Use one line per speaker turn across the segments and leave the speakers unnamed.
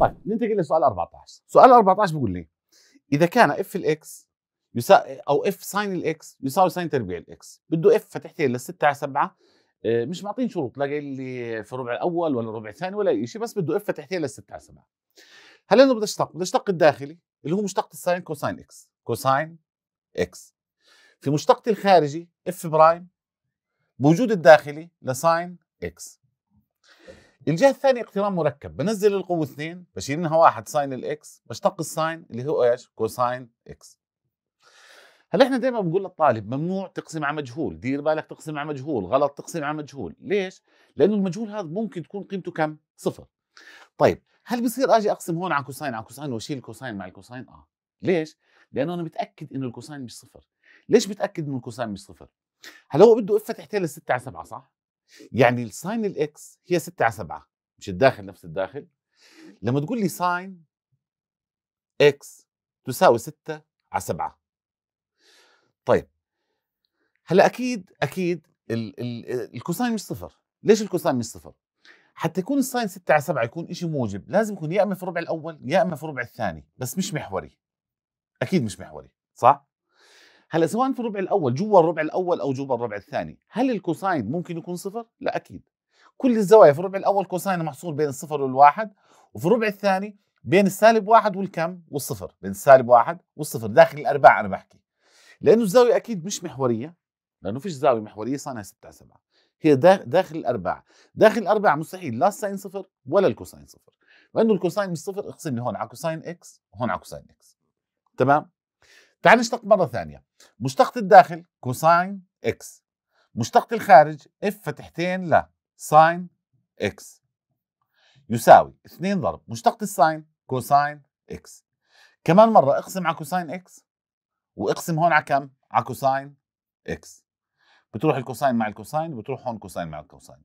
طيب ننتقل لسؤال 14 سؤال 14 بيقول لي اذا كان اف الاكس يساوي او اف ساين الاكس يساوي ساين تربيع الاكس بده اف فتحتين لي لل6 على 7 آه، مش معطين شروط لا قال لي في الربع الاول ولا الربع الثاني ولا اي شيء بس بده اف فتحتين لي لل6 على 7 هل انا بدي اشتق بدي اشتق الداخلي اللي هو مشتقة الساين كوساين اكس كوساين اكس في مشتقة الخارجي اف برايم بوجود الداخلي لساين اكس الجهه الثانيه اقتران مركب بنزل القوه 2 بشيل منها واحد ساين الاكس بشتق الساين اللي هو ايش كوساين اكس هلا احنا دائما بنقول للطالب ممنوع تقسم على مجهول دير بالك تقسم على مجهول غلط تقسم على مجهول ليش لانه المجهول هذا ممكن تكون قيمته كم صفر طيب هل بصير اجي اقسم هون على كوساين على كوساين واشيل الكوساين مع الكوساين اه ليش لانه انا متاكد انه الكوساين مش صفر ليش متاكد انه الكوساين مش صفر هلا هو بده اف تحتاج 6 على 7 صح يعني الساين الاكس هي 6 على 7 مش الداخل نفس الداخل لما تقول لي ساين اكس تساوي 6 على 7 طيب هلا اكيد اكيد الكوساين مش صفر ليش الكوساين مش صفر حتى يكون الساين 6 على 7 يكون شيء موجب لازم يكون يا اما في الربع الاول يا اما في الربع الثاني بس مش محوري اكيد مش محوري صح هلا سواء في الربع الاول جوا الربع الاول او جوا الربع الثاني هل الكوساين ممكن يكون صفر لا اكيد كل الزوايا في الربع الاول كوساين محصور بين الصفر والواحد وفي الربع الثاني بين السالب واحد والكم والصفر بين السالب واحد والصفر داخل الارباع انا بحكي لانه الزاويه اكيد مش محوريه لانه فيش زاويه محوريه صانها 6 على 7 هي داخل الارباع داخل الارباع مستحيل لا الساين صفر ولا الكوساين صفر وانه الكوساين مش صفر اقسم لي هون على كوساين اكس وهون على كوساين اكس تمام تعال نشتق مرة ثانية مشتقة الداخل كوساين اكس مشتقة الخارج اف فتحتين ل ساين اكس يساوي 2 ضرب مشتقة الساين كوساين اكس كمان مرة اقسم على كوساين اكس واقسم هون على كم؟ على كوساين اكس بتروح الكوساين مع الكوساين وبتروح هون كوساين مع الكوساين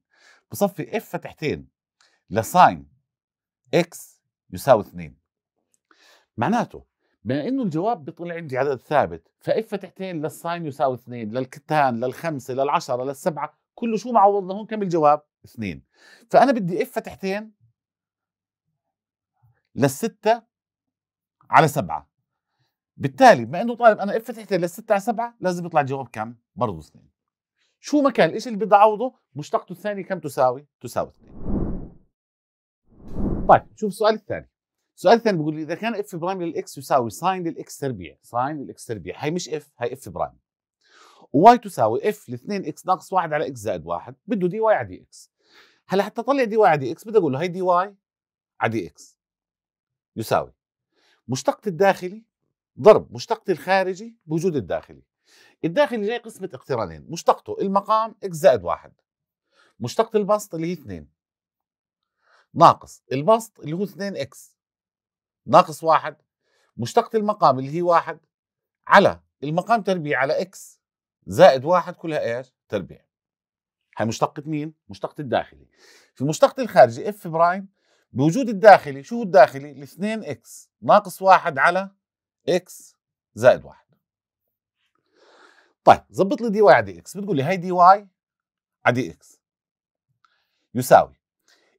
بصفي اف فتحتين لساين اكس يساوي 2 معناته بما انه الجواب بيطلع عندي عدد ثابت فاف فتحتين للساين يساوي اثنين للكتان للخمسه للعشره للسبعه كله شو معوضنا هون كم الجواب؟ اثنين فانا بدي اف فتحتين للستة على سبعة بالتالي بما انه طالب انا اف فتحتين للستة على سبعة لازم يطلع الجواب كم؟ برضه اثنين شو ما كان الشيء اللي بدي اعوضه مشتقته الثانية كم تساوي؟ تساوي اثنين طيب شوف السؤال الثاني السؤال الثاني بيقول لي اذا كان اف برايم للاكس يساوي ساين للاكس تربيع ساين للاكس تربيع هي مش اف هي اف برايم وواي تساوي اف ل 2 اكس ناقص 1 على اكس زائد 1 بده دي واي على دي اكس هلا حتى اطلع دي واي على دي اكس بدي اقول له هي دي واي على دي اكس يساوي مشتقة الداخلي ضرب مشتقة الخارجي بوجود الداخلي الداخلي جاي قسمة اقترانين مشتقته المقام اكس زائد واحد مشتقة البسط اللي هي 2 ناقص البسط اللي هو 2 اكس ناقص واحد مشتقة المقام اللي هي واحد على المقام تربيع على اكس زائد واحد كلها ايش؟ تربيع هي مشتقة مين؟ مشتقة الداخلي في مشتقة الخارجي اف برايم بوجود الداخلي شو هو الداخلي؟ الاثنين اكس ناقص واحد على اكس زائد واحد طيب ظبط لي دي واي على دي اكس بتقول لي هي دي واي على دي اكس يساوي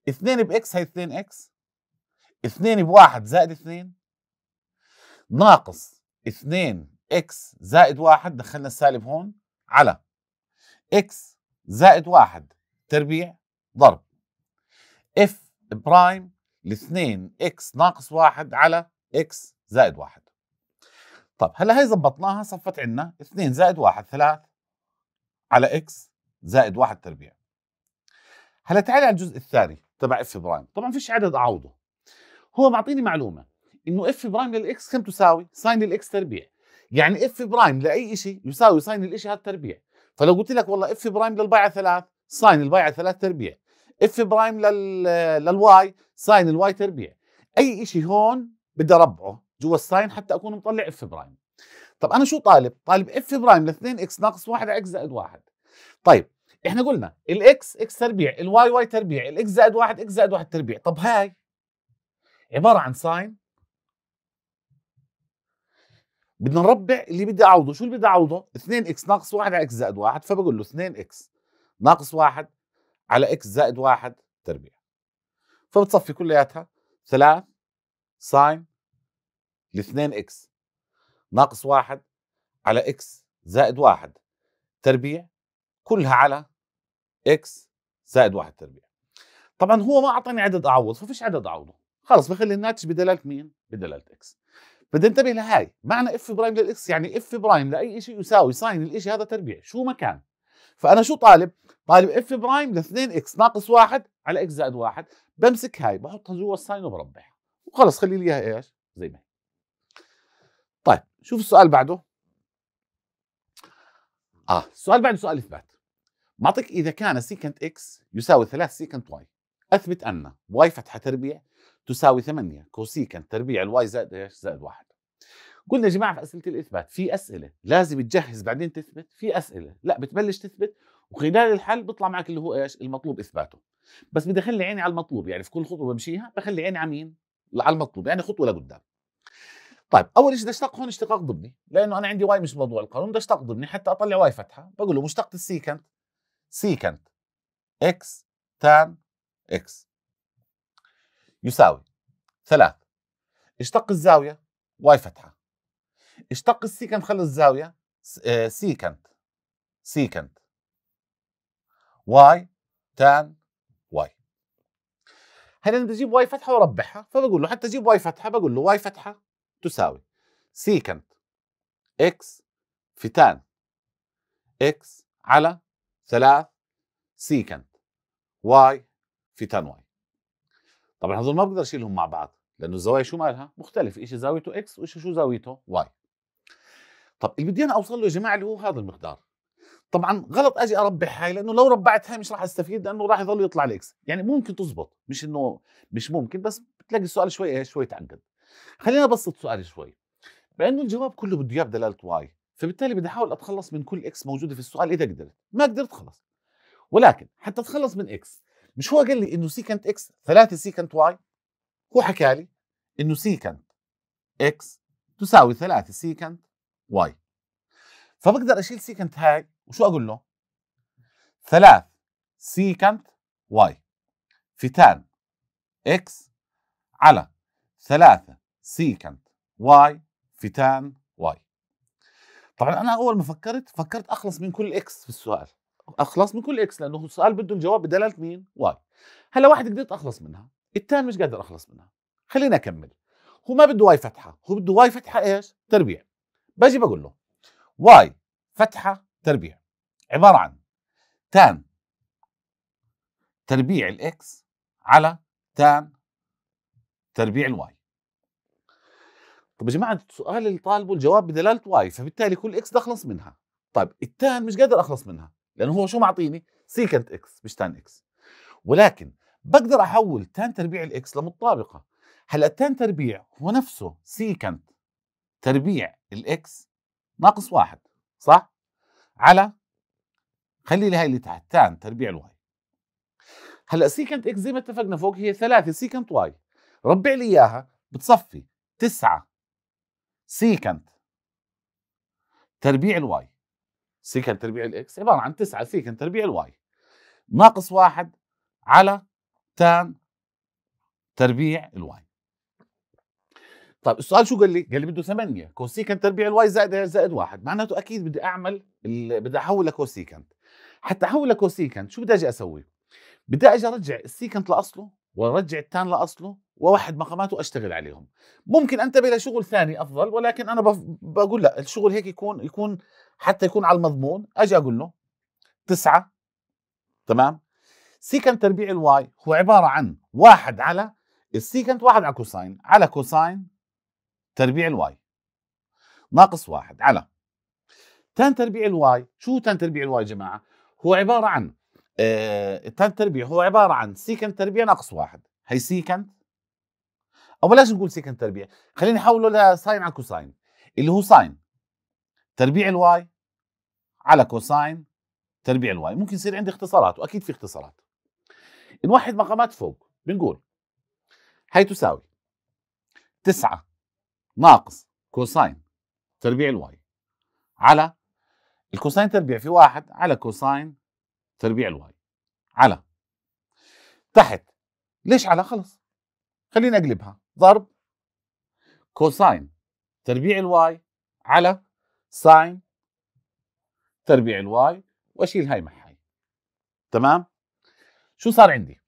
2 باكس هي 2 اكس 2 ب 1 زائد 2 ناقص 2 اكس زائد 1 دخلنا السالب هون على اكس زائد 1 تربيع ضرب اف برايم ل 2 اكس ناقص 1 على اكس زائد 1 طب هلا هي ظبطناها صفت عندنا 2 زائد 1 3 على اكس زائد 1 تربيع هلا تعالي على الجزء الثاني تبع اف برايم طبعا فيش عدد اعوضه هو معطيني معلومه انه اف برايم للاكس كم تساوي؟ ساين الاكس تربيع يعني اف برايم لاي شيء يساوي ساين الشيء هذا تربيع فلو قلت لك والله اف برايم للبيعه ثلاث ساين البيعه ثلاث تربيع اف برايم لل... للواي ساين الواي تربيع اي شيء هون بدي اربعه جوا الساين حتى اكون مطلع اف برايم طب انا شو طالب؟ طالب اف برايم ل 2 اكس ناقص 1 على اكس زائد 1 طيب احنا قلنا الاكس اكس تربيع الواي واي تربيع الاكس زائد 1 اكس زائد 1 تربيع طب هاي عباره عن ساين بدنا نربع اللي بدي اعوضه شو اللي بدي اعوضه 2 اكس ناقص 1 على اكس زائد 1 فبقول له 2 اكس ناقص 1 على اكس زائد 1 تربيع فبتصفي كلياتها 3 ساين ل 2 اكس ناقص 1 على اكس زائد 1 تربيع كلها على اكس زائد 1 تربيع طبعا هو ما اعطاني عدد اعوض ففيش عدد اعوضه خلص بخلي الناتج بدلاله مين؟ بدلاله اكس بدي انتبه لهاي معنى اف برايم للاكس يعني اف برايم لاي شيء يساوي ساين الشيء هذا تربيع شو ما كان فانا شو طالب؟ طالب اف برايم ل 2 اكس ناقص واحد على اكس زائد واحد بمسك هاي بحطها جوا الساين وبربع وخلص خلي لي اياها ايش؟ زي ما هي طيب شوف السؤال بعده اه السؤال بعده سؤال اثبات معطيك اذا كان سيكنت اكس يساوي 3 سيكنت واي اثبت ان واي فتحه تربيع تساوي 8 كوسيكنت تربيع الواي زائد ايش؟ زائد واحد قلنا يا جماعه في اسئله الاثبات في اسئله لازم تجهز بعدين تثبت في اسئله لا بتبلش تثبت وخلال الحل بيطلع معك اللي هو ايش المطلوب اثباته بس بدي اخلي عيني على المطلوب يعني في كل خطوه بمشيها بخلي عيني على مين على المطلوب يعني خطوه لقدام طيب اول شيء بدي اشتق هون اشتقاق ضمني لانه انا عندي واي مش موضوع القانون بدي اشتق ضمني حتى اطلع واي فتحه بقول له مشتقه السيكنت سيكنت اكس تان اكس يساوي ثلاث اشتق الزاوية واي فتحة اشتق السيكنت خلي الزاوية آه، سيكنت سيكنت واي تان واي هلا بدي اجيب واي فتحة وربحها فبقول له حتى اجيب واي فتحة بقول له واي فتحة تساوي سيكنت اكس في تان اكس على ثلاث سيكنت واي في تان واي طبعا هذول ما بقدر اشيلهم مع بعض لانه الزوايا شو مالها؟ مختلف شيء زاويته اكس وشيء شو زاويته واي طب اللي بدي انا اوصل له يا جماعه اللي هو هذا المقدار طبعا غلط اجي اربح هاي لانه لو ربعت هاي مش راح استفيد لانه راح يضل يطلع الاكس يعني ممكن تزبط مش انه مش ممكن بس بتلاقي السؤال شوي ايش شوي تعقد خلينا ابسط سؤالي شوي بانه الجواب كله بده اياه بدلاله واي فبالتالي بدي احاول اتخلص من كل اكس موجوده في السؤال اذا قدرت ما قدرت خلص ولكن حتى اتخلص من اكس مش هو قال لي انه سيكنت اكس 3 سيكنت واي هو حكى لي انه سيكنت اكس تساوي 3 سيكنت واي فبقدر اشيل سيكنت هاي وشو اقول له 3 سيكنت واي في تان اكس على 3 سيكنت واي في تان واي طبعا انا اول ما فكرت فكرت اخلص من كل اكس في السؤال اخلص من كل اكس لانه السؤال بده الجواب بدلاله مين؟ واي هلا واحد قدرت اخلص منها الثاني مش قادر اخلص منها خليني اكمل هو ما بده واي فتحه هو بده واي فتحه ايش؟ تربيع باجي بقول له واي فتحه تربيع عباره عن تان تربيع الاكس على تان تربيع الواي طب يا جماعه السؤال اللي طالبه الجواب بدلاله واي فبالتالي كل اكس اخلص منها طيب التان مش قادر اخلص منها لانه هو شو معطيني سيكنت اكس مش تان اكس ولكن بقدر احول تان تربيع الاكس لمتطابقه هلا تان تربيع هو نفسه سيكنت تربيع الاكس ناقص واحد صح على خلي لي هاي اللي تحت تان تربيع الواي هلا سيكنت اكس زي ما اتفقنا فوق هي ثلاثة سيكنت واي ربع لي اياها بتصفي تسعة سيكنت تربيع الواي سيكن تربيع الاكس عباره عن 9 سيكن تربيع الواي ناقص واحد على تان تربيع الواي طيب السؤال شو قال لي؟ قال لي بده 8 كوسيكنت تربيع الواي زائد إيه؟ زائد واحد معناته اكيد بدي اعمل بدي احول لكوسيكنت حتى احول لكوسيكنت شو بدي اجي اسوي؟ بدي اجي ارجع السيكنت لاصله ورجع التان لاصله ووحد مقاماته واشتغل عليهم ممكن انتبه لشغل ثاني افضل ولكن انا بف... بقول لا الشغل هيك يكون يكون حتى يكون على المضمون اجي اقول له تسعة تمام سيكنت تربيع الواي هو عبارة عن واحد على السيكنت واحد على كوساين على كوساين تربيع الواي ناقص واحد على تان تربيع الواي شو تان تربيع الواي جماعة هو عبارة عن آه، التان تربية هو عبارة عن سيكنت تربية ناقص واحد هي سيكنت أو بلاش نقول سيكنت تربية خليني أحوله لساين على كوساين اللي هو ساين تربيع الواي على كوساين تربيع الواي ممكن يصير عندي اختصارات وأكيد في اختصارات نوحد مقامات فوق بنقول هي تساوي تسعة ناقص كوساين تربيع الواي على الكوساين تربيع في واحد على كوساين تربيع الواي على تحت ليش على خلص خلينا اقلبها ضرب كوساين تربيع الواي على ساين تربيع الواي واشيل هاي مع هاي تمام شو صار عندي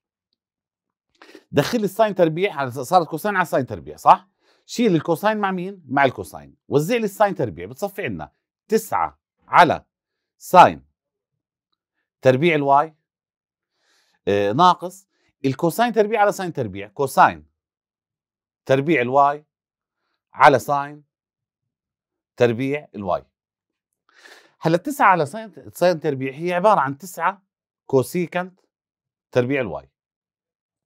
دخل الساين تربيع صارت كوساين على ساين تربيع صح شيل الكوساين مع مين مع الكوساين وزع لي الساين تربيع بتصفي عندنا 9 على ساين تربيع الواي آه، ناقص الكوساين تربيع على ساين تربيع كوساين تربيع الواي على ساين تربيع الواي هلا 9 على ساين ساين تربيع هي عباره عن 9 كوسيكنت تربيع الواي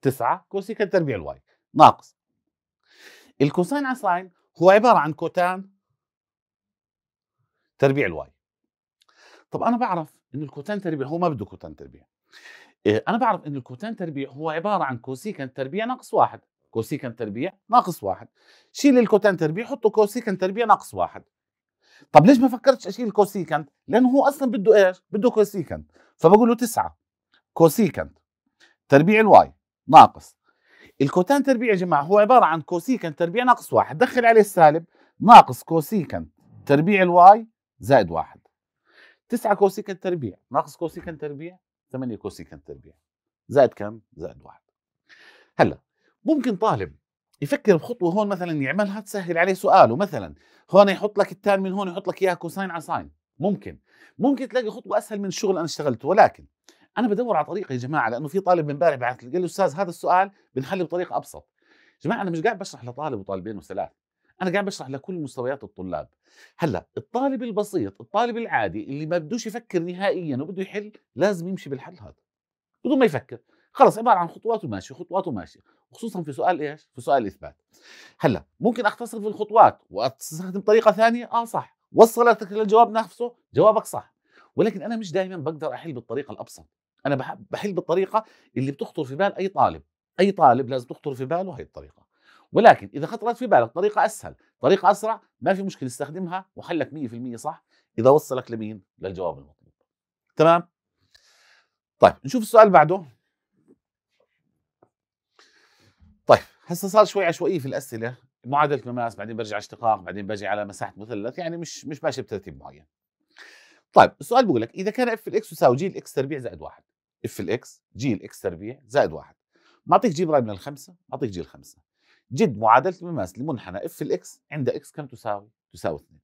9 كوسيكنت تربيع الواي ناقص الكوساين على ساين هو عباره عن كوتان تربيع الواي طب انا بعرف انه الكوتان تربيع هو ما بده كوتان تربيع آه، انا بعرف انه الكوتان تربيع هو عباره عن كوسيكن تربيع ناقص واحد كوسيكن تربيع ناقص واحد شيل الكوتان تربيع حطه كوسيكن تربيع ناقص واحد طب ليش ما فكرتش اشيل الكوسيكن لانه هو اصلا بده ايش؟ بده كوسيكنت فبقول له تسعة كوسيكنت تربيع الواي ناقص الكوتان تربيع يا جماعه هو عباره عن كوسيكنت تربيع ناقص واحد دخل عليه السالب ناقص كوسيكنت تربيع الواي زائد واحد تسعة كوسيكنت تربيع ناقص كوسيكنت تربيع ثمانية كوسيكنت تربيع زائد كم؟ زائد واحد هلا ممكن طالب يفكر بخطوه هون مثلا يعملها تسهل عليه سؤاله مثلا هون يحط لك التان من هون يحط لك اياها كوساين على ممكن ممكن تلاقي خطوه اسهل من الشغل انا اشتغلته ولكن انا بدور على طريقه يا جماعه لانه في طالب من امبارح بعث لي قال لي استاذ هذا السؤال بنحله بطريقه ابسط جماعه انا مش قاعد بشرح لطالب وطالبين وثلاث انا قاعد بشرح لكل مستويات الطلاب هلا الطالب البسيط الطالب العادي اللي ما بدوش يفكر نهائيا وبده يحل لازم يمشي بالحل هذا بدون ما يفكر خلص عباره عن خطوات وماشيه خطوات وماشيه وخصوصا في سؤال ايش في سؤال الاثبات هلا ممكن اختصر في الخطوات واستخدم طريقه ثانيه اه صح وصلتك للجواب نفسه جوابك صح ولكن انا مش دائما بقدر احل بالطريقه الابسط انا بحل بالطريقه اللي بتخطر في بال اي طالب اي طالب لازم تخطر في باله هي الطريقه ولكن اذا خطرت في بالك طريقه اسهل طريقه اسرع ما في مشكله استخدمها وحلك 100% صح اذا وصلك لمين للجواب المطلوب تمام طيب نشوف السؤال اللي بعده طيب هسه صار شوي عشوائيه في الاسئله معادله مماس بعدين برجع اشتقاق بعدين باجي على مساحه مثلث يعني مش مش ماشي بترتيب معين طيب السؤال بيقول لك اذا كان اف الاكس يساوي جي الاكس تربيع زائد واحد اف الاكس جي الاكس تربيع زائد واحد معطيك جي برايم من الخمسه معطيك جي الخمسه جد معادله المماس لمنحنى اف الاكس عند اكس كم تساوي؟ تساوي 2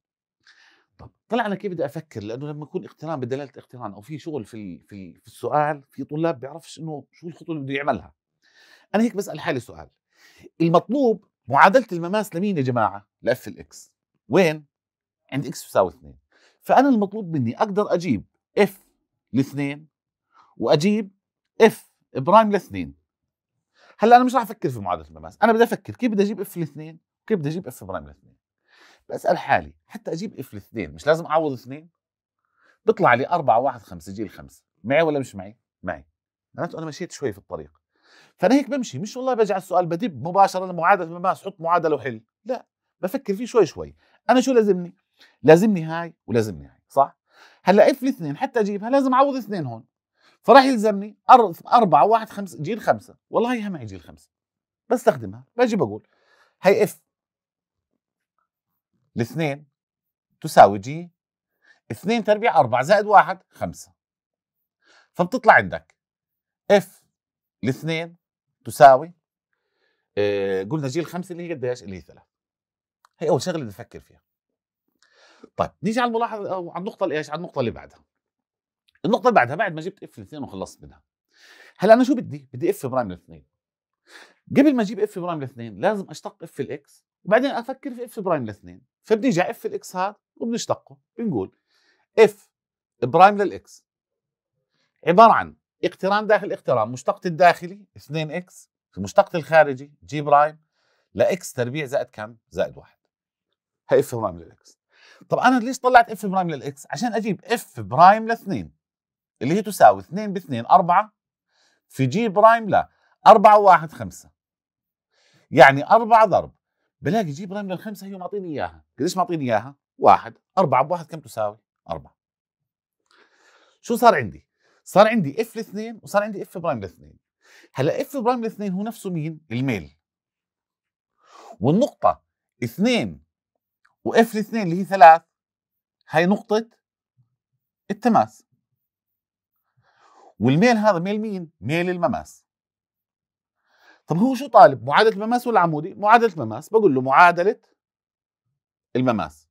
طب طلع انا كيف بدي افكر لانه لما يكون اقتران بدلاله اقتران او في شغل في في, في السؤال في طلاب بيعرفش انه شو الخطوه اللي بده يعملها انا هيك بسال حالي سؤال المطلوب معادله المماس لمين يا جماعه؟ لاف الاكس وين؟ عند اكس تساوي 2 فانا المطلوب مني اقدر اجيب اف لاثنين واجيب اف برايم لاثنين هلا انا مش راح افكر في معادله الماس انا بدي افكر كيف بدي اجيب اف الاثنين وكيف بدي اجيب اف برايم الاثنين بسال حالي حتى اجيب اف الاثنين مش لازم اعوض اثنين بيطلع لي 4 1 5 جيل 5 معي ولا مش معي معي معناته انا مشيت شوي في الطريق فانا هيك بمشي مش والله برجع السؤال بدب مباشره معادله الماس حط معادله وحل لا بفكر فيه شوي شوي انا شو لازمني لازمني هاي ولازمني هاي صح هلا اف الاثنين حتى اجيبها لازم اعوض اثنين هون فراح يلزمني أربعة واحد خمسة جيل خمسة والله هي معي جيل خمسة بستخدمها باجي بقول هي اف الاثنين تساوي جي اثنين تربيع أربعة زائد واحد خمسة فبتطلع عندك اف الاثنين تساوي اه قلنا جيل خمسة اللي هي قديش اللي هي ثلاث هي أول شغلة بدي أفكر فيها طيب نيجي على الملاحظة أو على النقطة إيش على النقطة اللي بعدها النقطه بعدها بعد ما جبت اف الاثنين وخلصت منها هلا انا شو بدي بدي اف برايم الاثنين قبل ما اجيب اف برايم الاثنين لازم اشتق اف الاكس وبعدين افكر في اف برايم الاثنين فبنيجي على اف الاكس هذا وبنشتقه بنقول اف برايم للاكس عباره عن اقتران داخل اقتران مشتقة الداخلي 2 اكس في مشتقة الخارجي جي برايم لاكس تربيع زائد كم؟ زائد واحد هي اف برايم للاكس طب انا ليش طلعت اف برايم للاكس؟ عشان اجيب اف برايم لاثنين اللي هي تساوي 2 ب 2 4 في جي برايم لا 4 و 1 5 يعني 4 ضرب بلاقي جي برايم لل 5 هي معطيني اياها قديش معطيني اياها؟ 1 4 ب 1 كم تساوي؟ 4 شو صار عندي؟ صار عندي اف ل 2 وصار عندي اف برايم ل 2 هلا اف برايم ل 2 هو نفسه مين؟ الميل والنقطه 2 واف ل 2 اللي هي 3 هي نقطه التماس والميل هذا ميل مين؟ ميل المماس طب هو شو طالب؟ معادله المماس ولا عمودي؟ معادله المماس بقول له معادله المماس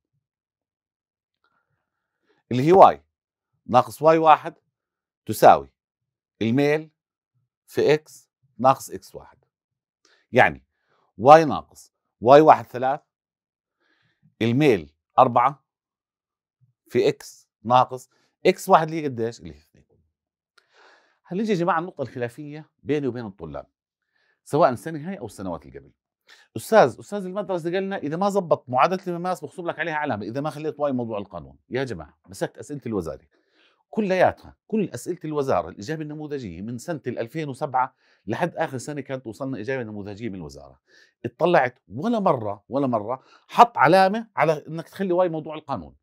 اللي هي واي ناقص واي واحد تساوي الميل في اكس ناقص اكس واحد يعني واي ناقص واي واحد ثلاث الميل أربعة في اكس ناقص اكس واحد اللي هي قديش؟ اللي هي اثنين هنيجي يا جماعه النقطه الخلافيه بيني وبين الطلاب سواء السنه هاي او السنوات اللي قبل استاذ استاذ المدرسه قال لنا اذا ما زبط معادله المماس بخصوب لك عليها علامه اذا ما خليت واي موضوع القانون يا جماعه مسكت اسئله الوزاره كلياتها كل اسئله الوزاره الاجابه النموذجيه من سنه 2007 لحد اخر سنه كانت وصلنا اجابه نموذجيه من الوزاره اطلعت ولا مره ولا مره حط علامه على انك تخلي واي موضوع القانون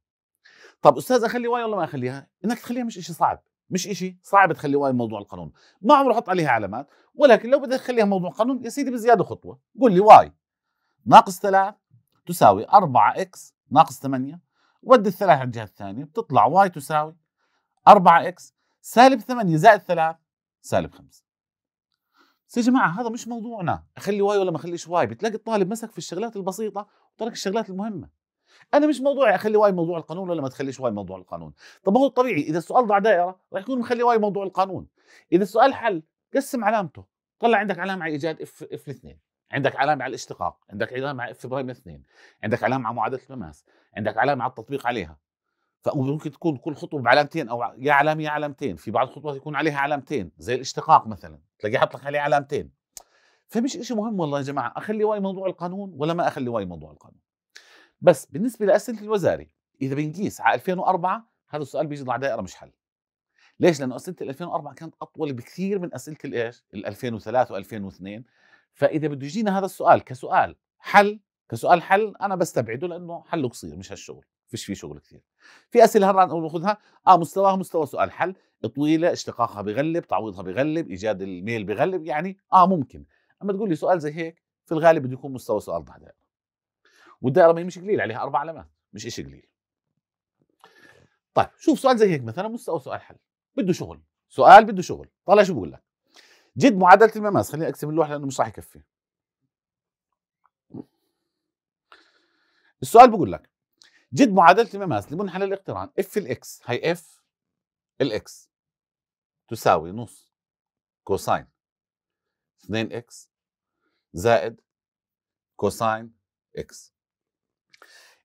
طب استاذ اخلي واي ولا ما اخليها انك تخليها مش شيء صعب مش إشي صعب تخلي واي موضوع القانون ما عمره حط عليها علامات ولكن لو بدك تخليها موضوع قانون يا سيدي بزياده خطوه قول لي واي ناقص 3 تساوي 4 اكس ناقص 8 ودي الثلاث على الجهه الثانيه بتطلع واي تساوي 4 اكس سالب 8 زائد 3 سالب 5 يا جماعه هذا مش موضوعنا اخلي واي ولا ما اخليش واي بتلاقي الطالب مسك في الشغلات البسيطه وترك الشغلات المهمه انا مش موضوعي اخلي واي موضوع القانون ولا ما تخليش واي موضوع القانون طب هو الطبيعي اذا السؤال ضع دائره راح يكون مخلي واي موضوع القانون اذا السؤال حل قسم علامته طلع عندك علامه على ايجاد اف اف الاثنين عندك علامه على الاشتقاق عندك علامه على اف برايم اثنين عندك علامه على معادله المماس عندك علامه على التطبيق عليها فممكن تكون كل خطوه بعلامتين او يا علامه يا علامتين في بعض الخطوات يكون عليها علامتين زي الاشتقاق مثلا تلاقيه حط لك عليه علامتين فمش إشي مهم والله يا جماعه اخلي واي موضوع القانون ولا ما اخلي واي موضوع القانون بس بالنسبه لاسئله الوزاري اذا بنقيس على 2004 هذا السؤال بيجي على دائره مش حل ليش لانه اسئله 2004 كانت اطول بكثير من اسئله الايش ال 2003 و2002 فاذا بده يجينا هذا السؤال كسؤال حل كسؤال حل انا بستبعده لانه حله قصير مش هالشغل فيش فيه شغل كثير في اسئله هلا ناخذها اه مستواها مستوى سؤال حل طويله اشتقاقها بغلب تعويضها بغلب ايجاد الميل بغلب يعني اه ممكن اما تقول لي سؤال زي هيك في الغالب بده يكون مستوى سؤال ضع دائره والدائره ما هي مش قليل عليها اربع علامات مش شيء قليل طيب شوف سؤال زي هيك مثلا مستوى سؤال حل بده شغل سؤال بده شغل طلع شو بقول لك جد معادله المماس خليني اقسم اللوح لانه مش راح يكفي السؤال بقول لك جد معادله المماس لمنحنى الاقتران اف الاكس هي اف الاكس تساوي نص كوساين 2 اكس زائد كوساين اكس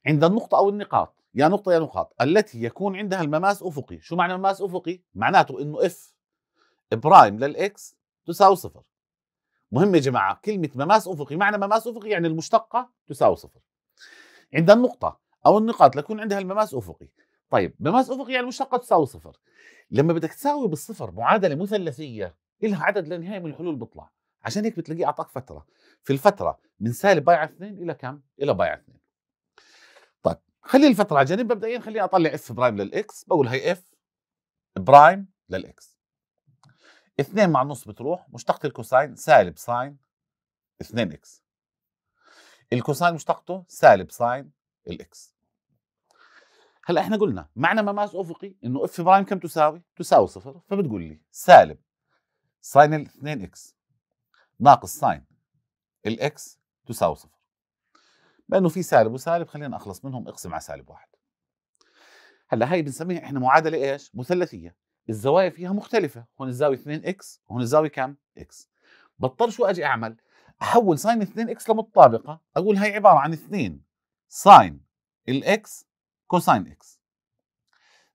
عند النقطة أو النقاط يا نقطة يا نقاط التي يكون عندها المماس أفقي شو معنى مماس أفقي؟ معناته أنه اف برايم للإكس تساوي صفر مهم يا جماعة كلمة مماس أفقي معنى مماس أفقي يعني المشتقة تساوي صفر عند النقطة أو النقاط ليكون عندها المماس أفقي طيب مماس أفقي يعني المشتقة تساوي صفر لما بدك تساوي بالصفر معادلة مثلثية إلها عدد لا نهائي من الحلول بيطلع عشان هيك بتلاقيه أعطاك فترة في الفترة من سالب بايع اثنين إلى كم؟ إلى بايع اثنين خلي الفتره على جنب مبدئيا خليني اطلع اف برايم للاكس بقول هي اف برايم للاكس 2 مع النص بتروح مشتقة الكوساين سالب ساين 2 اكس الكوساين مشتقته سالب ساين الاكس هلا احنا قلنا معنى مماس افقي انه اف برايم كم تساوي؟ تساوي صفر فبتقول لي سالب ساين ال 2 اكس ناقص ساين الاكس تساوي صفر بانه في سالب وسالب خلينا اخلص منهم اقسم على سالب واحد هلا هاي بنسميها احنا معادله ايش مثلثيه الزوايا فيها مختلفه هون الزاويه 2 اكس وهون الزاويه كم اكس بضطر شو اجي اعمل احول ساين 2 اكس لمتطابقه اقول هاي عباره عن 2 ساين الاكس كوساين اكس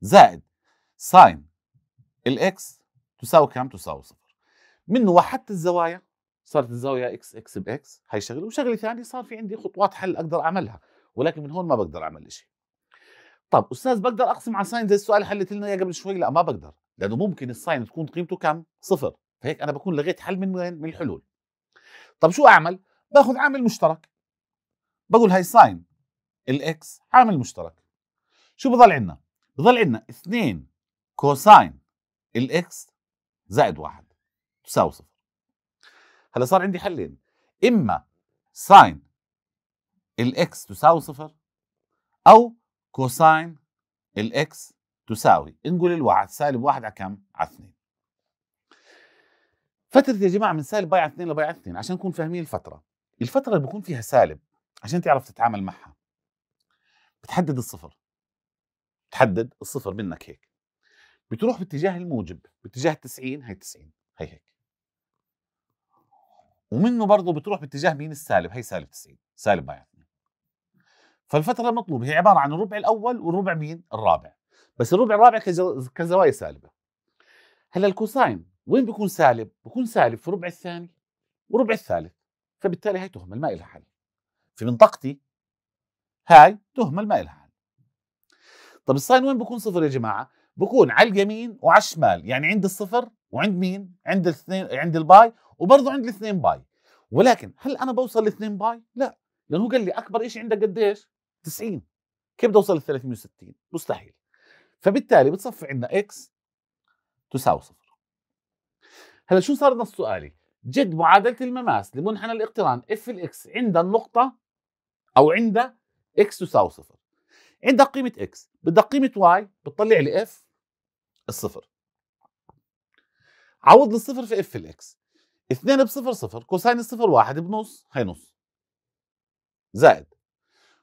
زائد ساين الاكس تساوي كم تساوي صفر من وحدت الزوايا صارت الزاويه اكس اكس باكس هي شغله وشغله ثانيه صار في عندي خطوات حل اقدر اعملها ولكن من هون ما بقدر اعمل شيء طب استاذ بقدر اقسم على ساين زي السؤال اللي حلت لنا اياه قبل شوي لا ما بقدر لانه ممكن الساين تكون قيمته كم صفر فهيك انا بكون لغيت حل من وين من الحلول طب شو اعمل باخذ عامل مشترك بقول هاي ساين الاكس عامل مشترك شو بضل عندنا بضل عندنا 2 كوساين الاكس زائد واحد تساوي صفر هلا صار عندي حلين اما ساين الاكس تساوي صفر او كوساين الاكس تساوي نقول الواحد سالب واحد على كم؟ على اثنين فترة يا جماعة من سالب باي على اثنين لباي على اثنين عشان نكون فاهمين الفترة الفترة اللي بكون فيها سالب عشان تعرف تتعامل معها بتحدد الصفر بتحدد الصفر منك هيك بتروح باتجاه الموجب باتجاه 90 هي 90 هي هيك ومنه برضه بتروح باتجاه مين السالب هي سالب 90 سالب ما يعني فالفتره المطلوبه هي عباره عن الربع الاول والربع مين الرابع بس الربع الرابع كزوايا سالبه هلا الكوساين وين بيكون سالب بيكون سالب في الربع الثاني والربع الثالث فبالتالي هي تهمل ما لها حل في منطقتي هاي تهمل ما لها حل طب الساين وين بيكون صفر يا جماعه بكون على اليمين وعلى الشمال يعني عند الصفر وعند مين؟ عند الاثنين عند الباي وبرضه عند الاثنين باي ولكن هل انا بوصل لاثنين باي؟ لا لانه هو قال لي اكبر شيء عندك قديش؟ 90 كيف بدي اوصل ل 360 مستحيل فبالتالي بتصفي عندنا اكس تساوي صفر هلا شو صار لنا سؤالي جد معادله المماس لمنحنى الاقتران اف الاكس عند النقطه او عند اكس تساوي صفر عندك قيمه اكس بدك قيمه واي بتطلع لي اف الصفر عوض للصفر في اف في الاكس 2 بصفر صفر كوساين الصفر واحد بنص هي نص زائد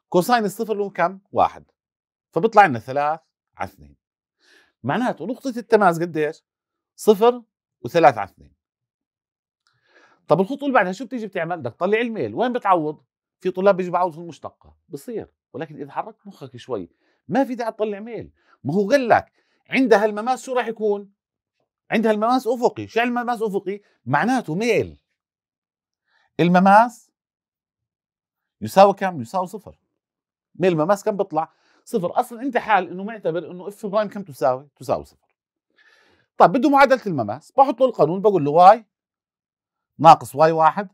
كوساين الصفر له كم؟ واحد فبيطلع لنا ثلاث على اثنين معناته نقطة التماس قديش؟ صفر وثلاث على اثنين طب الخطوة اللي بعدها شو بتيجي بتعمل؟ بدك تطلع الميل وين بتعوض؟ في طلاب بيجوا بعوض في المشتقة بصير ولكن إذا حركت مخك شوي ما في داعي تطلع ميل ما هو قال لك عندها المماس شو راح يكون؟ عندها المماس افقي شو يعني المماس افقي معناته ميل المماس يساوي كم يساوي صفر ميل المماس كم بيطلع صفر اصلا انت حال انه معتبر انه اف برايم كم تساوي تساوي صفر طيب بده معادله المماس بحط له القانون بقول له واي ناقص واي واحد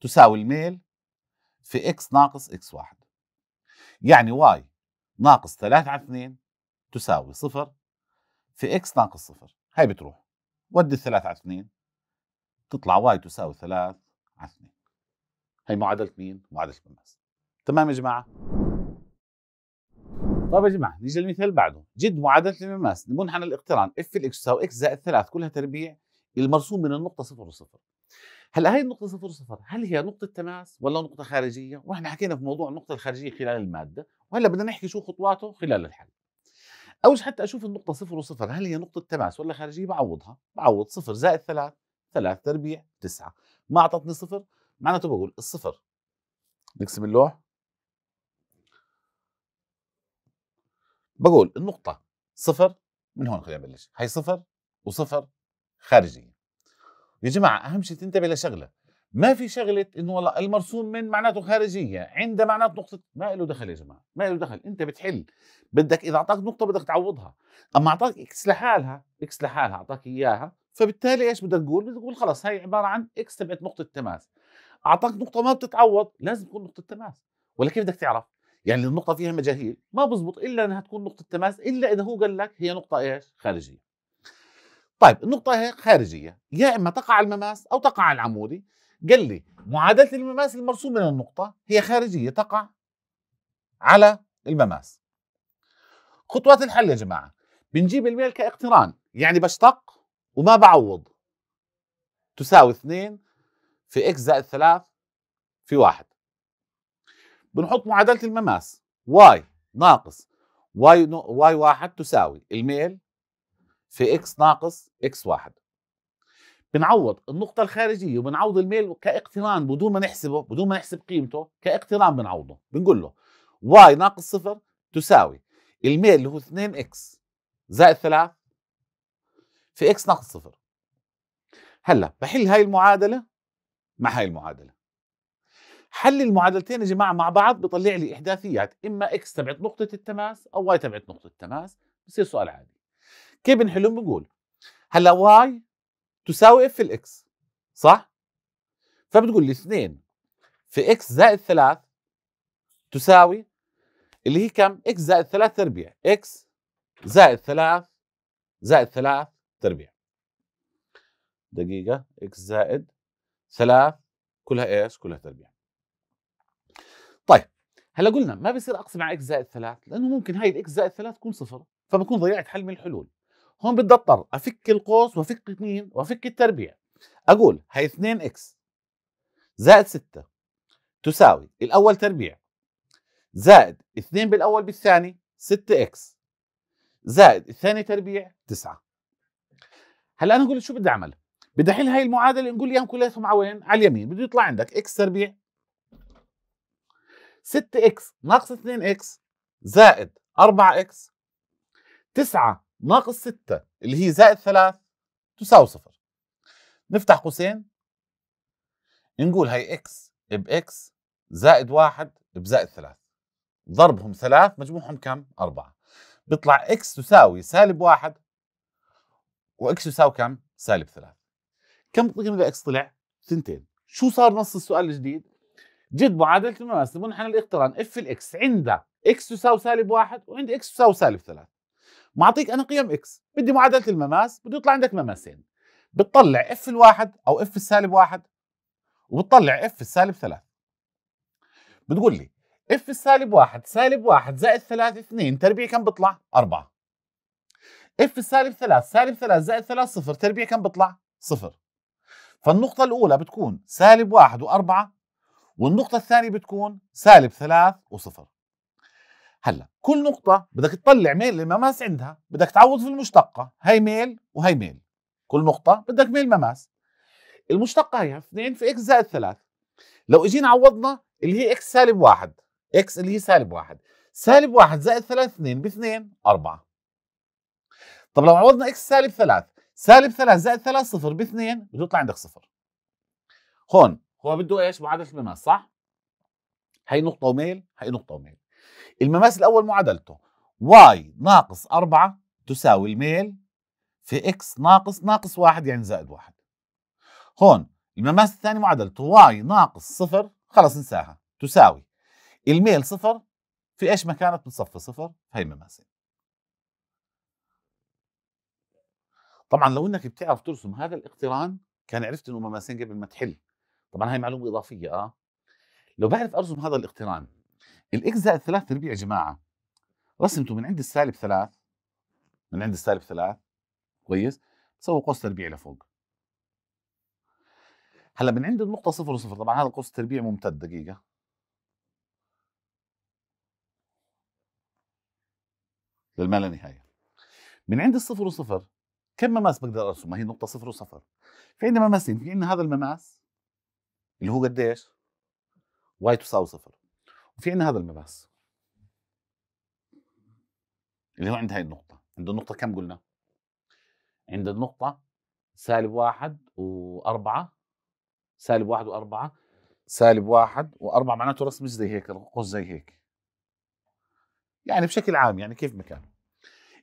تساوي الميل في اكس ناقص اكس واحد يعني واي ناقص 3 على 2 تساوي صفر في اكس ناقص صفر هاي بتروح ودي الثلاث على اثنين تطلع واي تساوي ثلاث على اثنين هي معادلة مين؟ معادلة الماس تمام يا جماعة؟ طيب يا جماعة نيجي للمثال بعده جد معادلة المماس منحنى الاقتران اف الاكس تساوي اكس زائد ثلاث كلها تربيع المرسوم من النقطة صفر وصفر هلا هي النقطة صفر وصفر هل هي نقطة تماس ولا نقطة خارجية؟ واحنا حكينا في موضوع النقطة الخارجية خلال المادة وهلا بدنا نحكي شو خطواته خلال الحل. اول حتى اشوف النقطه صفر وصفر هل هي نقطه تماس ولا خارجيه بعوضها بعوض صفر زائد ثلاث ثلاث تربيع تسعة ما اعطتني صفر معناته بقول الصفر نقسم اللوح بقول النقطة صفر من هون خلينا نبلش هي صفر وصفر خارجية يا جماعة أهم شيء تنتبه لشغلة ما في شغله انه والله المرسوم من معناته خارجيه عند معناته نقطه ما له دخل يا جماعه ما له دخل انت بتحل بدك اذا اعطاك نقطه بدك تعوضها اما اعطاك اكس لحالها اكس لحالها اعطاك اياها فبالتالي ايش بدك تقول بدك تقول خلص هي عباره عن اكس تبعت نقطه تماس اعطاك نقطه ما بتتعوض لازم تكون نقطه تماس ولا كيف بدك تعرف يعني النقطه فيها مجاهيل ما بزبط الا انها تكون نقطه تماس الا اذا هو قال لك هي نقطه ايش خارجيه طيب النقطة هي خارجية يا إما تقع على المماس أو تقع على العمودي قال لي معادله المماس المرسوم من النقطه هي خارجيه تقع على المماس خطوات الحل يا جماعه بنجيب الميل كاقتران يعني بشتق وما بعوض تساوي 2 في اكس زائد 3 في 1 بنحط معادله المماس واي ناقص واي واحد 1 تساوي الميل في اكس ناقص اكس 1 بنعوض النقطة الخارجية وبنعوض الميل كاقتران بدون ما نحسبه بدون ما نحسب قيمته كاقتران بنعوضه بنقول له y ناقص صفر تساوي الميل اللي هو 2 اكس زائد 3 في اكس ناقص صفر هلا بحل هاي المعادلة مع هاي المعادلة حل المعادلتين يا جماعة مع بعض بطلع لي إحداثيات إما اكس تبعت نقطة التماس أو واي تبعت نقطة التماس بصير سؤال عادي كيف بنحلهم بنقول هلا واي تساوي اف الاكس صح؟ فبتقول لي 2 في اكس زائد 3 تساوي اللي هي كم؟ اكس زائد 3 تربيع اكس زائد 3 زائد 3 تربيع دقيقة اكس زائد 3 كلها ايش؟ كلها تربيع طيب هلا قلنا ما بصير اقسم على اكس زائد 3 لانه ممكن هاي الاكس زائد 3 تكون صفر فبكون ضيعت حل من الحلول هون بدي اضطر افك القوس وافك مين؟ وافك التربيع اقول هي 2 اكس زائد 6 تساوي الاول تربيع زائد 2 بالاول بالثاني 6 اكس زائد الثاني تربيع 9 هلا انا اقول شو بدي اعمل بدي احل هاي المعادله نقول اياهم كلياتهم على وين على اليمين بده يطلع عندك اكس تربيع 6 اكس ناقص 2 اكس زائد 4 اكس 9 ناقص 6 اللي هي زائد 3 تساوي صفر نفتح قوسين نقول هي اكس باكس زائد 1 بزائد 3 ضربهم 3 مجموعهم كم؟ 4 بيطلع اكس تساوي سالب 1 واكس يساوي كم؟ سالب 3 كم قيمة الاكس طلع؟ ثنتين شو صار نص السؤال الجديد؟ جد معادلة المناسبه منحنى الاقتران اف الاكس عنده اكس تساوي سالب 1 وعند اكس تساوي سالب 3 معطيك انا قيم اكس بدي معادله المماس بده يطلع عندك مماسين بتطلع اف الواحد او اف السالب واحد وبتطلع اف السالب ثلاث بتقول لي اف السالب واحد سالب واحد زائد ثلاث اثنين تربيع كم بطلع؟ أربعة اف السالب ثلاث سالب ثلاث زائد ثلاث صفر تربيع كم بطلع؟ صفر فالنقطة الأولى بتكون سالب واحد وأربعة والنقطة الثانية بتكون سالب ثلاث وصفر هلا كل نقطة بدك تطلع ميل المماس عندها بدك تعوض في المشتقة هاي ميل وهي ميل كل نقطة بدك ميل مماس المشتقة هي 2 في اكس زائد 3 لو اجينا عوضنا اللي هي اكس سالب 1 اكس اللي هي سالب 1 سالب 1 زائد 3 2 ب 2 4 طب لو عوضنا اكس سالب 3 سالب 3 زائد 3 صفر ب 2 بتطلع عندك صفر هون هو بده ايش معادله المماس صح هي نقطه وميل هي نقطه وميل المماس الأول معادلته واي ناقص 4 تساوي الميل في اكس ناقص ناقص 1 يعني زائد 1 هون المماس الثاني معادلته واي ناقص صفر خلص انساها تساوي الميل صفر في ايش ما كانت بتصفي صفر هي مماسين طبعا لو انك بتعرف ترسم هذا الاقتران كان عرفت انه مماسين قبل ما تحل طبعا هاي معلومه اضافيه اه لو بعرف ارسم هذا الاقتران الاكس زائد ثلاث تربيع يا جماعه رسمته من عند السالب ثلاث من عند السالب ثلاث كويس تسوي قوس تربيع لفوق هلا من عند النقطة صفر وصفر طبعا هذا قوس التربيع ممتد دقيقة للما لا نهاية من عند الصفر وصفر كم مماس بقدر ارسم ما هي نقطة صفر وصفر في عندنا مماسين في عندنا هذا المماس اللي هو قديش؟ واي تساوي صفر في عندنا هذا المبحث اللي هو عند هاي النقطة عند النقطة كم قلنا؟ عند النقطة سالب واحد وأربعة سالب واحد وأربعة سالب واحد وأربعة معناته رسم مش زي هيك القوس زي هيك يعني بشكل عام يعني كيف ما كان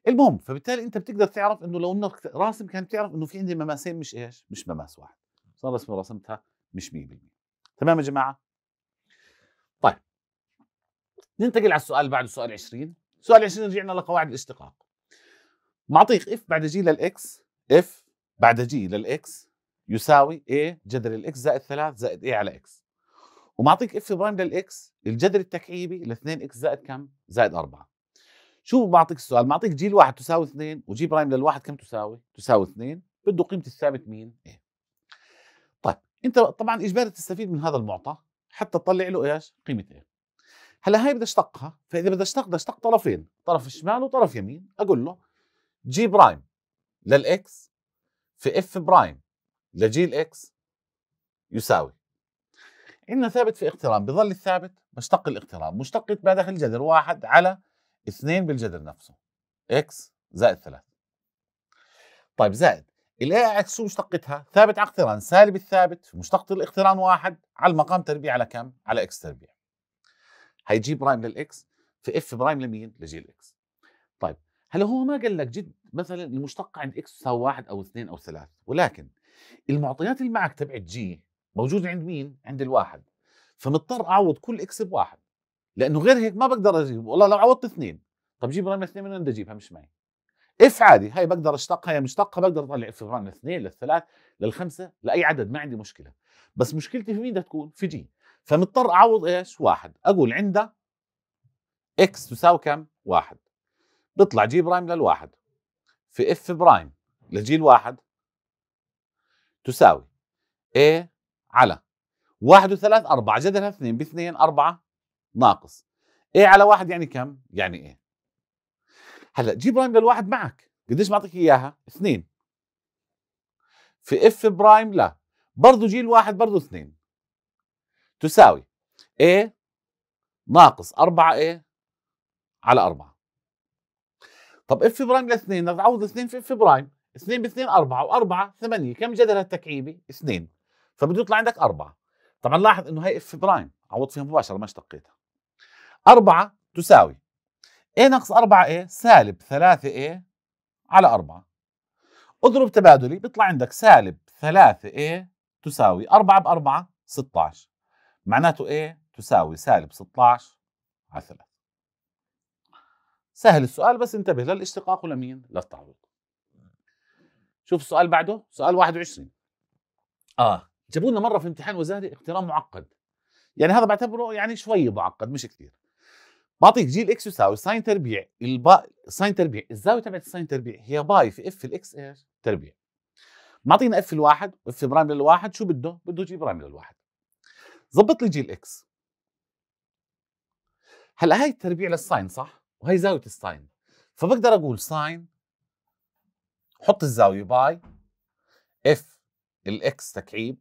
المهم فبالتالي انت بتقدر تعرف انه لو انك راسم كان بتعرف انه في عندي مماسين مش ايش؟ مش مماس واحد صار رسمه رسمتها مش 100% تمام يا جماعه؟ طيب ننتقل على السؤال اللي بعده سؤال 20 سؤال 20 رجعنا لقواعد الاشتقاق معطيك اف بعد جي للاكس اف بعد جي للاكس يساوي a جذر الاكس زائد 3 زائد a على اكس ومعطيك اف برايم للاكس الجذر التكعيبي ل 2 اكس زائد كم؟ زائد 4 شو بعطيك السؤال؟ معطيك جي الواحد تساوي 2 وجي برايم للواحد كم تساوي؟ تساوي 2 بده قيمة الثابت مين؟ a طيب انت طبعا اجباري تستفيد من هذا المعطى حتى تطلع له ايش؟ قيمة a هلا هاي بدي اشتقها فاذا بدي اشتق بدي اشتق طرفين طرف شمال وطرف يمين اقول له جي برايم للاكس في اف برايم لجي الاكس يساوي عندنا ثابت في اقتران بظل الثابت مشتق الاقتران مشتق ما داخل الجذر واحد على اثنين بالجذر نفسه اكس زائد ثلاث طيب زائد الاي اكس شو مشتقتها؟ ثابت على اقتران سالب الثابت في مشتقة الاقتران واحد على المقام تربيع على كم؟ على اكس تربيع هيجي برايم للاكس في اف برايم لمين؟ لجي الاكس طيب هلا هو ما قال لك جد مثلا المشتق عند اكس تساوي واحد او اثنين او ثلاث ولكن المعطيات اللي معك تبعت جي موجوده عند مين؟ عند الواحد فمضطر اعوض كل اكس بواحد لانه غير هيك ما بقدر اجيب والله لو عوضت اثنين طب جيب برايم اثنين من وين بدي اجيبها مش معي اف عادي هاي بقدر اشتقها يا مشتقها بقدر اطلع اف برايم اثنين للثلاث للخمسه لاي عدد ما عندي مشكله بس مشكلتي في مين بدها تكون؟ في جي فمضطر اعوض ايش؟ واحد اقول عندها اكس تساوي كم؟ واحد بيطلع جي برايم للواحد في اف برايم لجي الواحد تساوي a على واحد وثلاث أربعة جذرها اثنين باثنين أربعة ناقص a على واحد يعني كم؟ يعني a هلا جي برايم للواحد معك قديش بعطيك إياها؟ اثنين في اف برايم لا برضه جي الواحد برضه اثنين تساوي A ناقص 4A على 4 طب اف برايم 2 بدنا نعوض 2 في اف برايم 2 ب 2 4 و4 8 كم جدلها التكعيبي؟ 2 فبده يطلع عندك 4 طبعا لاحظ انه هي اف برايم عوض فيها مباشره ما اشتقيتها 4 تساوي a ناقص 4a سالب 3a على 4 اضرب تبادلي بيطلع عندك سالب 3a تساوي 4 ب 4 16 معناته ايه تساوي سالب 16 على 3 سهل السؤال بس انتبه للاشتقاق ولمين للتعويض شوف السؤال بعده سؤال 21 اه جابوا لنا مره في امتحان وزاري اقتران معقد يعني هذا بعتبره يعني شوي معقد مش كثير بعطيك جي الاكس يساوي ساين تربيع البا ساين تربيع الزاويه تبعت الساين تربيع هي باي في اف الاكس ايش تربيع معطينا اف الواحد واف برايم للواحد شو بده بده جي برايم للواحد ظبط لي جيل اكس هلا هاي التربيع للساين صح وهي زاويه الساين فبقدر اقول ساين حط الزاويه باي اف الاكس تكعيب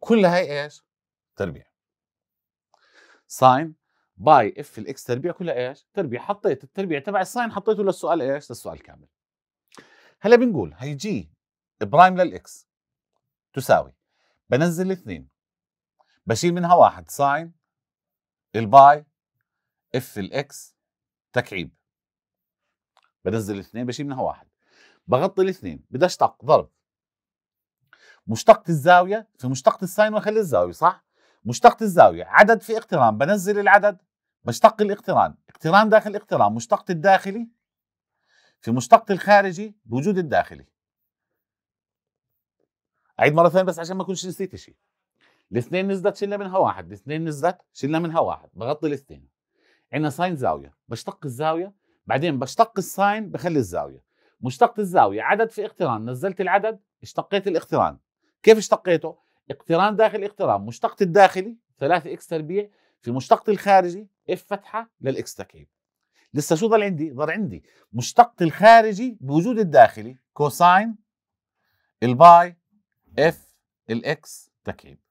كل هاي ايش تربيع ساين باي اف الاكس تربيع كلها ايش تربيع حطيت التربيع تبع الساين حطيته للسؤال ايش للسؤال الكامل هلا بنقول هي جي برايم للاكس تساوي بنزل الاثنين بشيل منها واحد ساين الباي اف الاكس تكعيب بنزل الاثنين بشيل منها واحد بغطي الاثنين بدي اشتق ضرب مشتقة الزاوية في مشتقة الساين واخلي الزاوية صح؟ مشتقة الزاوية عدد في اقتران بنزل العدد بشتق الاقتران اقتران داخل اقتران مشتقة الداخلي في مشتقة الخارجي بوجود الداخلي أعيد مرة ثانية بس عشان ما كنتش نسيت شيء الاثنين نزلت شلنا منها واحد الاثنين نزلت شلنا منها واحد بغطي الاثنين عندنا ساين زاويه بشتق الزاويه بعدين بشتق الساين بخلي الزاويه مشتقة الزاوية عدد في اقتران نزلت العدد اشتقيت الاقتران كيف اشتقيته؟ اقتران داخل اقتران مشتقة الداخلي 3 اكس تربيع في مشتقة الخارجي اف فتحة للاكس تكعيب لسه شو ضل عندي؟ ضل عندي مشتقة الخارجي بوجود الداخلي كوساين الباي اف الاكس تكعيب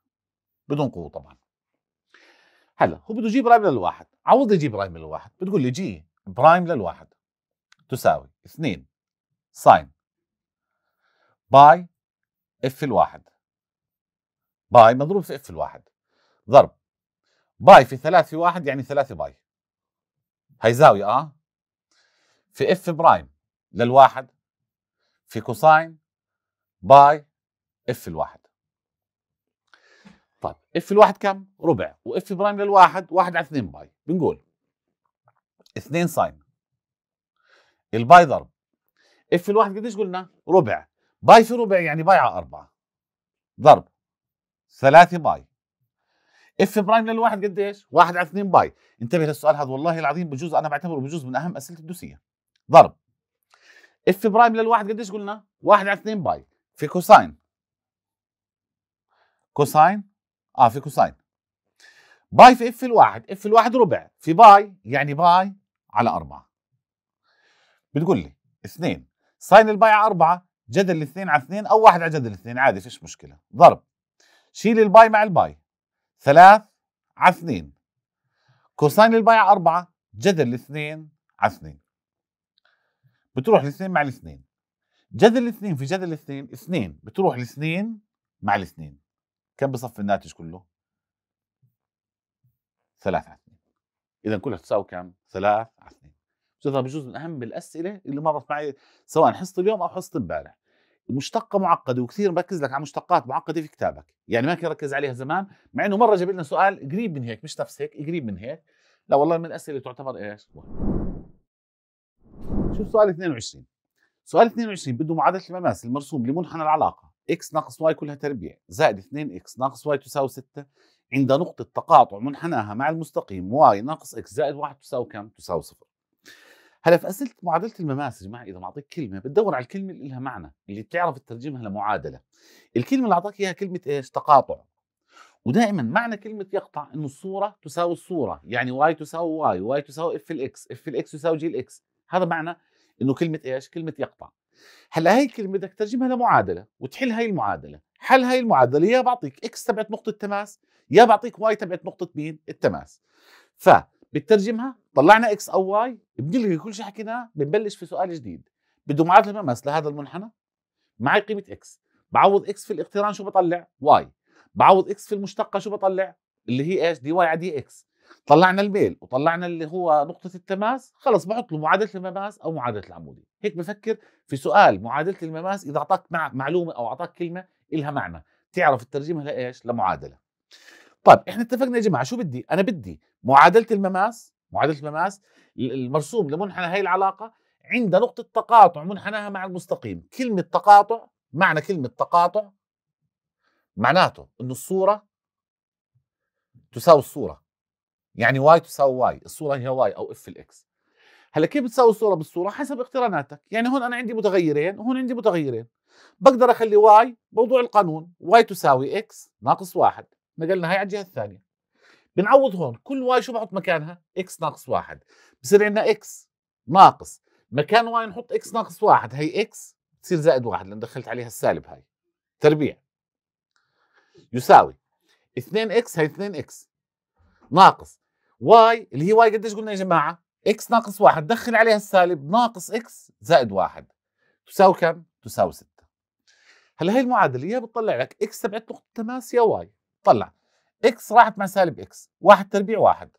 بدون قوه طبعا هلا هو بده يجيب برايم للواحد عوض يجيب برايم للواحد بتقول لي جي برايم للواحد تساوي 2 ساين باي اف الواحد باي مضروب في اف الواحد ضرب باي في 3 في 1 يعني 3 باي هي زاويه اه في اف برايم للواحد في كوساين باي اف الواحد طيب اف الواحد كم؟ ربع واف برايم للواحد واحد على 2 باي بنقول 2 ساين الباي ضرب اف الواحد قديش قلنا؟ ربع باي في ربع يعني باي على 4 ضرب 3 باي اف برايم للواحد قديش؟ واحد على 2 باي انتبه للسؤال هذا والله العظيم بجوز انا بعتبره بجوز من اهم اسئله الدوسيه ضرب اف برايم للواحد قديش قلنا؟ واحد على 2 باي في كوساين كوساين اه في كوساين باي في اف الواحد اف الواحد ربع في باي يعني باي على أربعة بتقول لي اثنين ساين الباي على أربعة جدل الاثنين على اثنين أو واحد على جدل اثنين عادي فيش مشكلة ضرب شيل الباي مع الباي ثلاث على اثنين كوساين الباي على أربعة جدل الاثنين على اثنين بتروح الاثنين مع الاثنين جدل الاثنين في جدل الاثنين اثنين بتروح الاثنين مع الاثنين كم بصف الناتج كله؟ ثلاثة على اثنين إذا كلها تساوي كم؟ ثلاثة على اثنين هذا بجوز من أهم الأسئلة اللي مرت معي سواء حصة اليوم أو حصة امبارح مشتقة معقدة وكثير مركز لك على مشتقات معقدة في كتابك يعني ما كان ركز عليها زمان مع إنه مرة جاب لنا سؤال قريب من هيك مش نفس هيك قريب من هيك لا والله من الأسئلة تعتبر إيش؟ شوف سؤال 22 سؤال 22 بده معادلة المماس المرسوم لمنحنى العلاقة اكس ناقص واي كلها تربيع زائد 2 اكس ناقص واي تساوي 6 عند نقطة تقاطع منحناها مع المستقيم واي ناقص اكس زائد 1 تساوي كم؟ تساوي صفر. هلا في اسئله معادله يا جماعة اذا معطيك كلمه بتدور على الكلمه اللي لها معنى اللي بتعرف تترجمها لمعادله الكلمه اللي اعطاك اياها كلمه ايش تقاطع ودائما معنى كلمه يقطع انه الصوره تساوي الصوره يعني واي تساوي واي واي تساوي اف الاكس اف الاكس تساوي جي الاكس هذا معنى انه كلمه ايش كلمه يقطع هلا هي الكلمه بدك تترجمها لمعادله وتحل هاي المعادله حل هاي المعادله يا بعطيك اكس تبعت نقطه تماس يا بعطيك واي تبعت نقطه مين التماس فبتترجمها طلعنا اكس او واي بنلغي كل شيء حكيناه بنبلش في سؤال جديد بده معادله مماس لهذا المنحنى معي قيمه اكس بعوض اكس في الاقتران شو بطلع واي بعوض اكس في المشتقه شو بطلع اللي هي ايش دي واي على دي اكس طلعنا الميل وطلعنا اللي هو نقطة التماس خلص بحط له معادلة المماس أو معادلة العمودية هيك بفكر في سؤال معادلة المماس إذا أعطاك مع معلومة أو أعطاك كلمة إلها معنى تعرف تترجمها لإيش لمعادلة طيب إحنا اتفقنا يا جماعة شو بدي أنا بدي معادلة المماس معادلة المماس المرسوم لمنحنى هاي العلاقة عند نقطة تقاطع منحناها مع المستقيم كلمة تقاطع معنى كلمة تقاطع معناته أن الصورة تساوي الصورة يعني واي تساوي واي الصوره هي واي او اف الاكس هلا كيف بتساوي الصوره بالصوره حسب اقتراناتك يعني هون انا عندي متغيرين وهون عندي متغيرين بقدر اخلي واي موضوع القانون واي تساوي اكس ناقص واحد نقلنا هاي على الجهه الثانيه بنعوض هون كل واي شو بحط مكانها اكس ناقص واحد بصير عندنا اكس ناقص مكان واي نحط اكس ناقص واحد هي اكس تصير زائد واحد لان دخلت عليها السالب هاي تربيع يساوي 2 اكس هي 2 اكس ناقص واي اللي هي واي قديش قلنا يا جماعه؟ اكس ناقص واحد دخل عليها السالب ناقص اكس زائد واحد تساوي كم؟ تساوي 6 هلا هي المعادله يا بتطلع لك اكس تبعت نقطه تماس يا واي طلع اكس راحت مع سالب اكس واحد تربيع واحد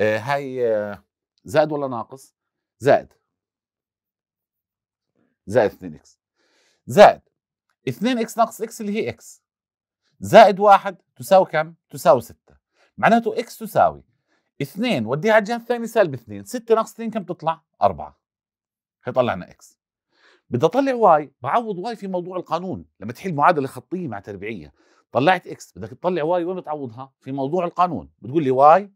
آه هاي آه، زائد ولا ناقص؟ زائد زائد 2 اكس زائد 2 اكس ناقص اكس اللي هي اكس زائد واحد تساوي كم؟ تساوي 6 معناته اكس تساوي 2 وديها على الجهه الثانيه سالب 2 6 ناقص 2 كم تطلع 4 هي طلعنا اكس بدي اطلع واي بعوض واي في موضوع القانون لما تحل معادله خطيه مع تربيعيه طلعت اكس بدك تطلع واي وين بتعوضها في موضوع القانون بتقول لي واي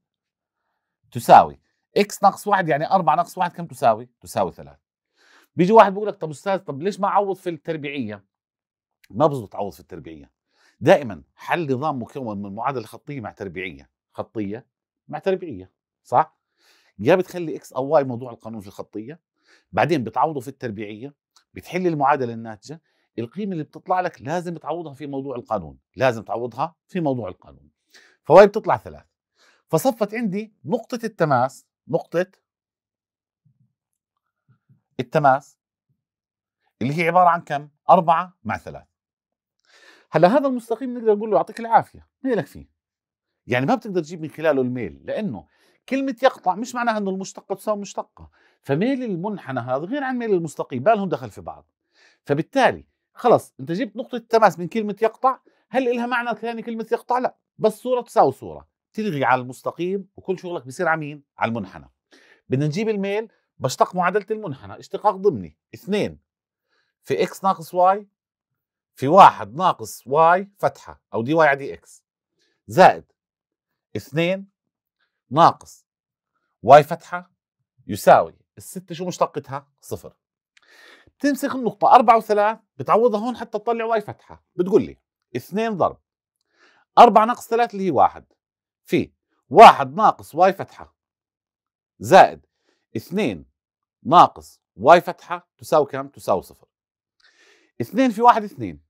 تساوي اكس ناقص 1 يعني 4 ناقص 1 كم تساوي تساوي 3 بيجي واحد بيقول لك طب استاذ طب ليش ما اعوض في التربيعيه ما بزبط اعوض في التربيعيه دائما حل نظام مكون من معادله خطيه مع تربيعيه خطيه مع تربيعيه صح؟ يا بتخلي اكس او واي موضوع القانون في الخطيه بعدين بتعوضه في التربيعيه بتحل المعادله الناتجه القيمه اللي بتطلع لك لازم تعوضها في موضوع القانون لازم تعوضها في موضوع القانون فواي بتطلع ثلاث فصفت عندي نقطه التماس نقطه التماس اللي هي عباره عن كم؟ أربعة مع ثلاث هلا هذا المستقيم نقدر نقول له يعطيك العافيه لك فيه يعني ما بتقدر تجيب من خلاله الميل لانه كلمة يقطع مش معناها انه المشتقة تساوي مشتقة فميل المنحنى هذا غير عن ميل المستقيم بالهم دخل في بعض فبالتالي خلص انت جبت نقطة تماس من كلمة يقطع هل لها معنى ثاني كلمة يقطع لا بس صورة تساوي صورة تلغي على المستقيم وكل شغلك بيصير على مين على المنحنى بدنا نجيب الميل بشتق معادلة المنحنى اشتقاق ضمني اثنين في اكس ناقص واي في واحد ناقص واي فتحة او دي واي على دي اكس زائد اثنين ناقص واي فتحة يساوي الستة شو مشتقتها صفر تمسك النقطة أربعة وثلاث بتعوضها هون حتى تطلع واي فتحة بتقول لي اثنين ضرب أربعة ناقص ثلاثة اللي هي واحد في واحد ناقص واي فتحة زائد اثنين ناقص واي فتحة تساوي كم تساوي صفر اثنين في واحد اثنين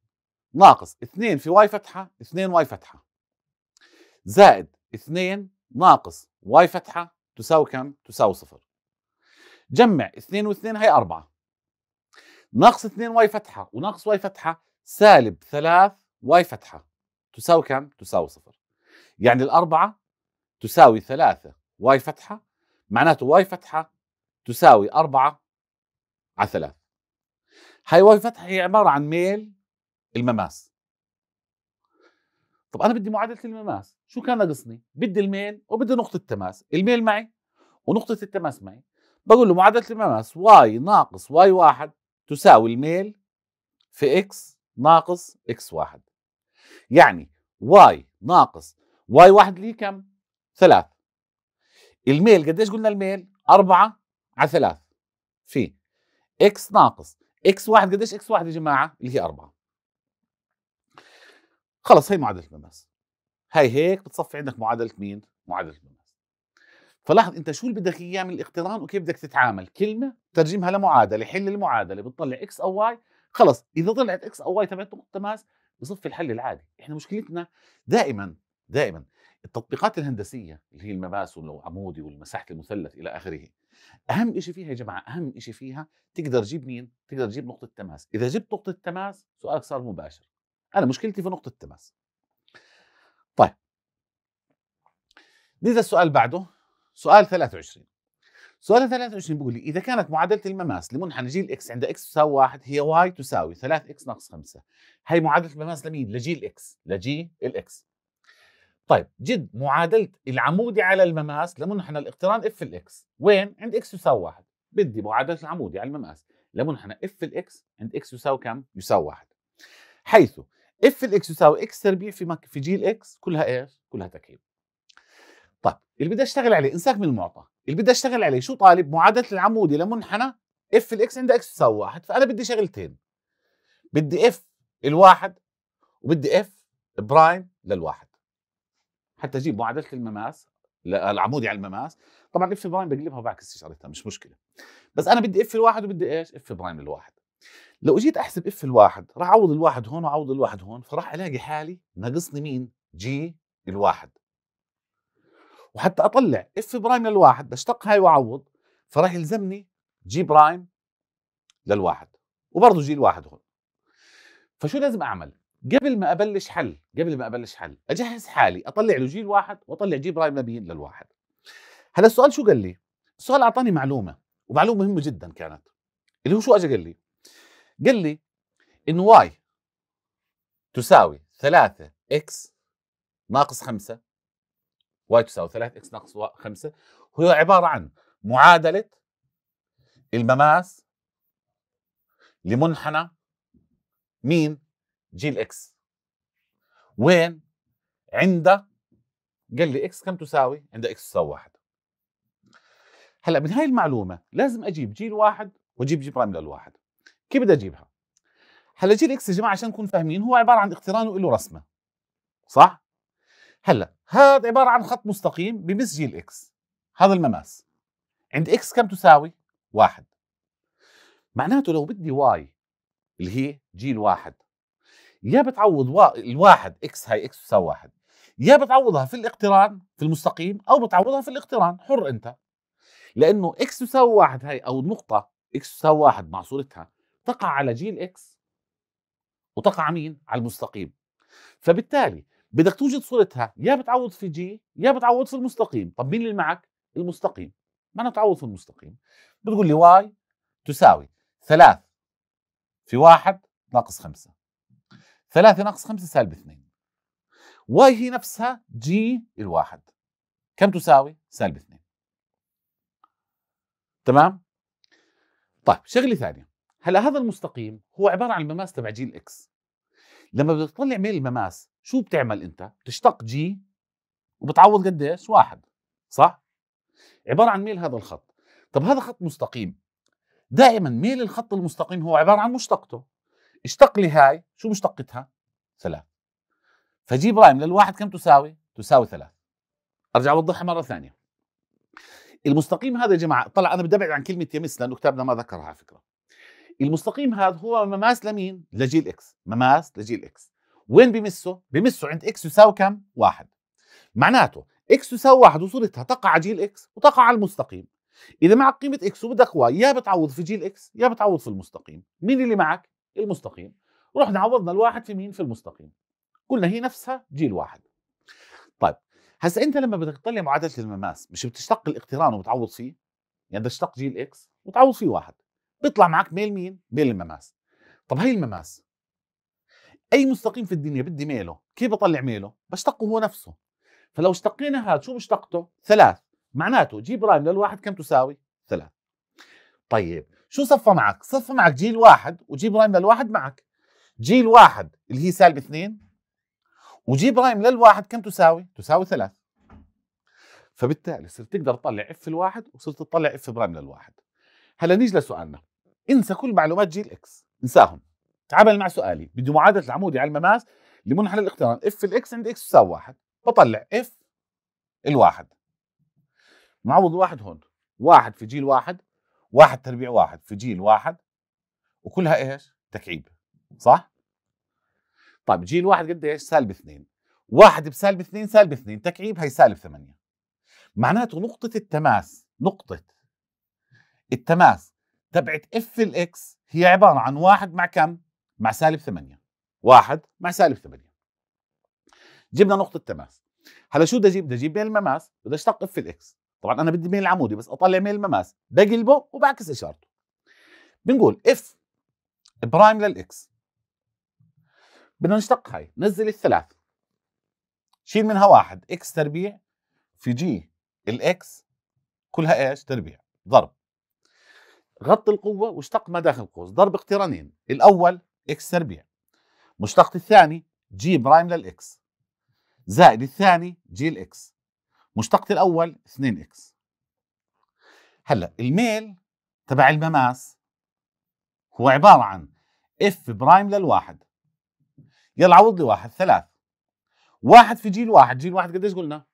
ناقص اثنين في واي فتحة اثنين واي فتحة زائد 2 ناقص واي فتحة تساوي كم؟ تساوي صفر جمع 2 و2 هي 4 ناقص 2 واي فتحة وناقص واي فتحة سالب 3 واي فتحة تساوي كم؟ تساوي صفر يعني الأربعة تساوي 3 واي فتحة معناته واي فتحة تساوي 4 على 3 هاي واي فتحة هي عبارة عن ميل المماس طب انا بدي معادله المماس شو كان ناقصني بدي الميل وبدي نقطه تماس الميل معي ونقطه التماس معي بقول له معادله المماس واي ناقص واي واحد تساوي الميل في اكس ناقص اكس واحد يعني واي ناقص واي واحد اللي هي كم ثلاث الميل قديش قلنا الميل أربعة على ثلاث في اكس ناقص اكس واحد قديش اكس واحد يا جماعة اللي هي أربعة خلص هي معادله المماس هاي هيك بتصفي عندك معادله مين معادله المماس فلاحظ انت شو اللي بدك اياه من الاقتران وكيف بدك تتعامل كلمه ترجمها لمعادله حل المعادله بتطلع اكس او واي خلص اذا طلعت اكس او واي تبعت نقطه تماس بصف الحل العادي احنا مشكلتنا دائما دائما التطبيقات الهندسيه اللي هي المباس والعمودي والمساحه المثلث الى اخره اهم شيء فيها يا جماعه اهم شيء فيها تقدر تجيب مين تقدر تجيب نقطه تماس اذا جبت نقطه تماس سؤالك صار مباشر انا مشكلتي في نقطه التماس طيب نيجي السؤال بعده سؤال 23 سؤال 23 بيقول لي اذا كانت معادله المماس لمنحنى جيل اكس عند اكس تساوي 1 هي واي تساوي 3 اكس ناقص 5 هي معادله المماس لمين لجيل اكس لجي الاكس طيب جد معادله العمودي على المماس لمنحنى الاقتران اف الاكس وين عند اكس يساوي 1 بدي معادله العمودي على المماس لمنحنى اف الاكس عند اكس يساوي كم يساوي 1 حيث اف الاكس يساوي اكس تربيع في مك... في جي الاكس كلها ايش؟ كلها تكعيب. طيب اللي بدي اشتغل عليه انساك من المعطى، اللي بدي اشتغل عليه شو طالب؟ معادله العمودي لمنحنى اف الاكس عند اكس تساوي واحد، فانا بدي شغلتين. بدي اف الواحد وبدي اف برايم للواحد. حتى اجيب معادله المماس العمودي يعني على المماس، طبعا اف برايم بقلبها وبعكس اشارتها مش مشكله. بس انا بدي اف الواحد وبدي ايش؟ اف برايم للواحد. لو اجيت احسب اف الواحد راح اعوض الواحد هون واعوض الواحد هون فراح الاقي حالي ناقصني مين؟ جي الواحد وحتى اطلع اف برايم للواحد بشتق هاي واعوض فراح يلزمني جي برايم للواحد وبرضه جي الواحد هون فشو لازم اعمل؟ قبل ما ابلش حل قبل ما ابلش حل اجهز حالي اطلع له جي الواحد واطلع جي برايم لمين للواحد هلا السؤال شو قال لي؟ السؤال اعطاني معلومه ومعلومه مهمه جدا كانت اللي هو شو اجى قال لي؟ قال لي ان واي تساوي 3 اكس ناقص 5 واي تساوي 3 اكس ناقص 5 هو عباره عن معادله المماس لمنحنى مين جي الاكس وين عند قال لي اكس كم تساوي عند اكس تساوي واحد هلا من هاي المعلومه لازم اجيب جي الواحد واجيب جي برايم للواحد كيف بدي اجيبها هلا الاكس يا جماعه عشان نكون فاهمين هو عباره عن اقتران وله رسمه صح هلا هذا عباره عن خط مستقيم بمس جي الاكس هذا المماس عند اكس كم تساوي واحد معناته لو بدي واي اللي هي جي الواحد يا بتعوض وا... الواحد اكس هاي اكس تساوي واحد يا بتعوضها في الاقتران في المستقيم او بتعوضها في الاقتران حر انت لانه اكس تساوي واحد هاي او النقطه اكس تساوي واحد مع صورتها تقع على جيل اكس وتقع مين؟ على المستقيم فبالتالي بدك توجد صورتها يا بتعوض في جي يا بتعوض في المستقيم طب مين اللي معك؟ المستقيم ما أنا تعوض في المستقيم بتقول لي واي تساوي ثلاث في واحد ناقص خمسة ثلاثة ناقص خمسة سالب اثنين واي هي نفسها جي الواحد كم تساوي؟ سالب اثنين تمام؟ طيب شغلة ثانية هلا هذا المستقيم هو عباره عن المماس تبع جيل اكس لما بتطلع ميل المماس شو بتعمل انت بتشتق جي وبتعوض قديش واحد صح عباره عن ميل هذا الخط طب هذا خط مستقيم دائما ميل الخط المستقيم هو عباره عن مشتقته اشتق لي هاي شو مشتقتها ثلاث فجي برايم للواحد كم تساوي تساوي ثلاث ارجع اوضحها مره ثانيه المستقيم هذا يا جماعه طلع انا بدي ابعد عن كلمه يمس لانه كتابنا ما ذكرها على فكره المستقيم هذا هو مماس لمين؟ لجيل اكس مماس لجيل اكس وين بمسه؟ بمسه عند اكس يساوي كم؟ واحد معناته اكس يساوي واحد وصورتها تقع على جيل اكس وتقع على المستقيم اذا معك قيمه اكس وبدك واي يا بتعوض في جيل اكس يا بتعوض في المستقيم مين اللي معك؟ المستقيم رحنا عوضنا الواحد في مين؟ في المستقيم قلنا هي نفسها جيل واحد طيب هسا انت لما بدك تطلع معادله المماس مش بتشتق الاقتران وبتعوض فيه؟ يعني بدك تشتق جيل اكس وتعوض فيه واحد بيطلع معك ميل مين؟ ميل المماس طب هي المماس اي مستقيم في الدنيا بدي ميله كيف بطلع ميله بشتقه هو نفسه فلو اشتقينا هذا شو مشتقته ثلاث معناته جي برايم للواحد كم تساوي ثلاث طيب شو صفى معك صفى معك جي واحد وجي برايم للواحد معك جي الواحد اللي هي سالب اثنين وجي برايم للواحد كم تساوي تساوي ثلاث فبالتالي صرت تقدر تطلع اف الواحد وصرت تطلع اف برايم للواحد هلا نيجي لسؤالنا انسى كل معلومات جيل اكس انساهم تعامل مع سؤالي بدي معادله العمودي على المماس لمنحنى الاقتران اف الاكس عند اكس تساوي واحد بطلع اف الواحد معوض واحد هون واحد في جيل واحد واحد تربيع واحد في جيل واحد وكلها ايش؟ تكعيب صح؟ طيب جيل واحد قد ايش؟ سالب اثنين واحد بسالب اثنين سالب اثنين تكعيب هي سالب ثمانية معناته نقطة التماس نقطة التماس تبعت اف الاكس هي عباره عن واحد مع كم؟ مع سالب 8 واحد مع سالب 8 جبنا نقطه تماس هلا شو بدي اجيب؟ بدي اجيب ميل المماس بدي اشتق اف الاكس طبعا انا بدي ميل العمودي بس اطلع ميل المماس بقلبه وبعكس اشارته بنقول اف برايم للاكس بدنا نشتق هاي نزل الثلاث شيل منها واحد اكس تربيع في جي الاكس كلها ايش تربيع ضرب غط القوة واشتق ما داخل القوس ضرب اقترانين الأول إكس تربيع مشتق الثاني جي برايم للإكس زائد الثاني جي الإكس مشتق الأول 2 إكس هلا الميل تبع المماس هو عبارة عن اف برايم للواحد يلا عوض لي واحد ثلاث واحد في جيل واحد جيل واحد قديش قلنا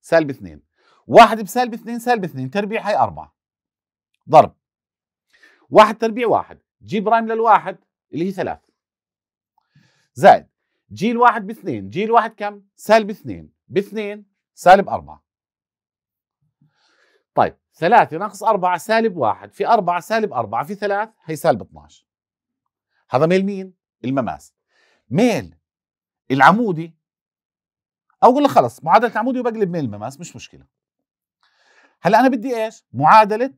سالب اثنين واحد بسالب اثنين سالب اثنين تربيع هي أربعة ضرب واحد تربيع واحد جي برايم للواحد اللي هي ثلاث زائد جي الواحد باثنين جي الواحد كم؟ سالب اثنين باثنين سالب أربعة طيب ثلاثة ناقص أربعة سالب واحد في أربعة سالب أربعة في ثلاث هي سالب 12 هذا ميل مين؟ المماس ميل العمودي أقول له خلص معادلة العمودي وبقلب ميل المماس مش مشكلة هلا أنا بدي إيش؟ معادلة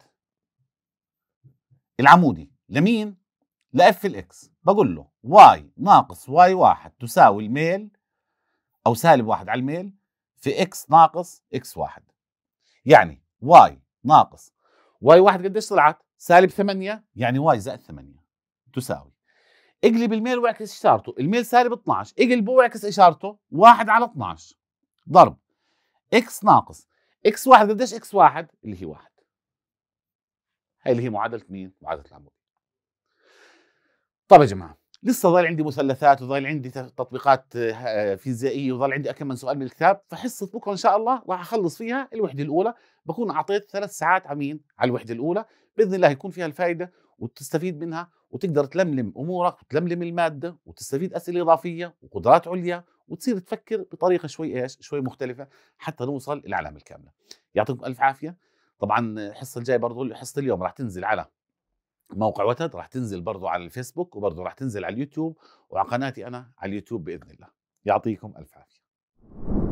العمودي لمين؟ لاف الاكس بقول له واي ناقص واي واحد تساوي الميل او سالب واحد على الميل في اكس ناقص اكس واحد يعني واي ناقص واي واحد قديش طلعت؟ سالب 8 يعني واي زائد 8 تساوي اقلب الميل واعكس اشارته الميل سالب 12 اقلبه واعكس اشارته 1 على 12 ضرب اكس ناقص اكس واحد قديش اكس واحد اللي هي واحد هاي اللي هي معادله مين؟ معادله العمود. طيب يا جماعه لسه ظل عندي مثلثات وظل عندي تطبيقات آه، فيزيائيه وظل عندي اكمل من سؤال من الكتاب فحصه بكره ان شاء الله راح اخلص فيها الوحده الاولى بكون اعطيت ثلاث ساعات على مين؟ على الوحده الاولى باذن الله يكون فيها الفائده وتستفيد منها وتقدر تلملم امورك وتلملم الماده وتستفيد اسئله اضافيه وقدرات عليا وتصير تفكر بطريقه شوي ايش؟ شوي مختلفه حتى نوصل للعلامه الكامله. يعطيكم الف عافيه طبعا الحصه الجايه برضه حصه اليوم راح تنزل على موقع وتد راح تنزل برضو على الفيسبوك وبرضو راح تنزل على اليوتيوب وعلى قناتي انا على اليوتيوب باذن الله يعطيكم الف عافيه